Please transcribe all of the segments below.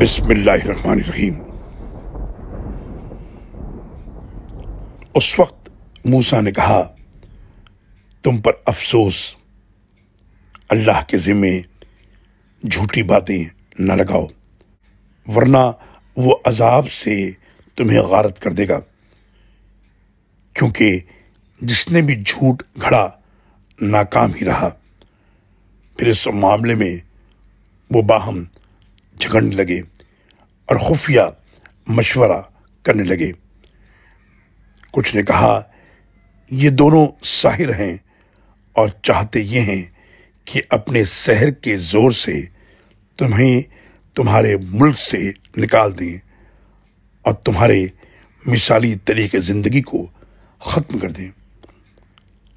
बिस्मिल्लाहिर्रहमानिर्रहीम उस वक्त मूसा ने कहा तुम पर अफसोस अल्लाह के ज़िम्मे झूठी बातें न लगाओ वरना वो अजाब से तुम्हें गारत कर देगा क्योंकि जिसने भी झूठ घड़ा नाकाम ही रहा फिर इस मामले में वो बाहम झगड़ने लगे और खुफिया मशवरा करने लगे कुछ ने कहा ये दोनों साहिर हैं और चाहते ये हैं कि अपने शहर के ज़ोर से तुम्हें तुम्हारे मुल्क से निकाल दें और तुम्हारे मिसाली तरीके ज़िंदगी को ख़त्म कर दें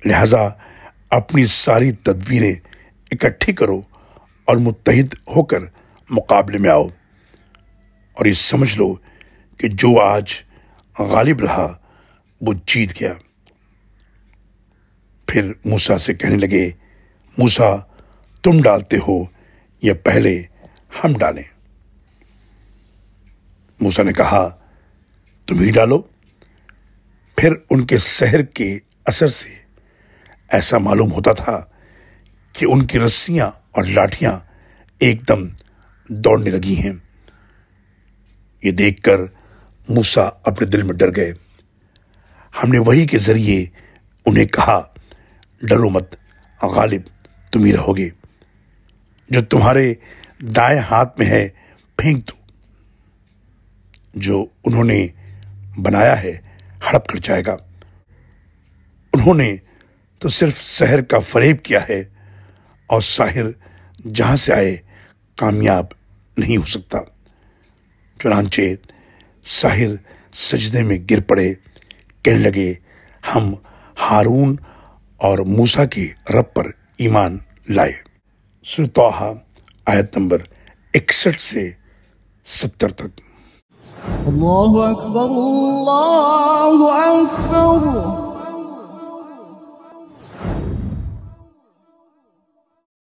लिहाजा अपनी सारी तदबीरें इकट्ठी करो और मुतहद होकर मुकाबले में आओ और ये समझ लो कि जो आज गालिब रहा वो जीत गया फिर मूसा से कहने लगे मूसा तुम डालते हो या पहले हम डालें मूसा ने कहा तुम ही डालो फिर उनके शहर के असर से ऐसा मालूम होता था कि उनकी रस्सियां और लाठियां एकदम दौड़ने लगी हैं ये देखकर मूसा अपने दिल में डर गए हमने वही के जरिए उन्हें कहा डरो मत गालिब तुम ही रहोगे जो तुम्हारे दाएं हाथ में है फेंक दो जो उन्होंने बनाया है हड़प कर जाएगा उन्होंने तो सिर्फ शहर का फरेब किया है और साहिर जहां से आए कामयाब नहीं हो सकता चुनानचे साहिर सजदे में गिर पड़े कहने लगे हम हारून और मूसा के रब पर ईमान लाए सुतोहा आयत नंबर इकसठ से सत्तर तक अल्लाह अकबर, अल्लाह अकबर।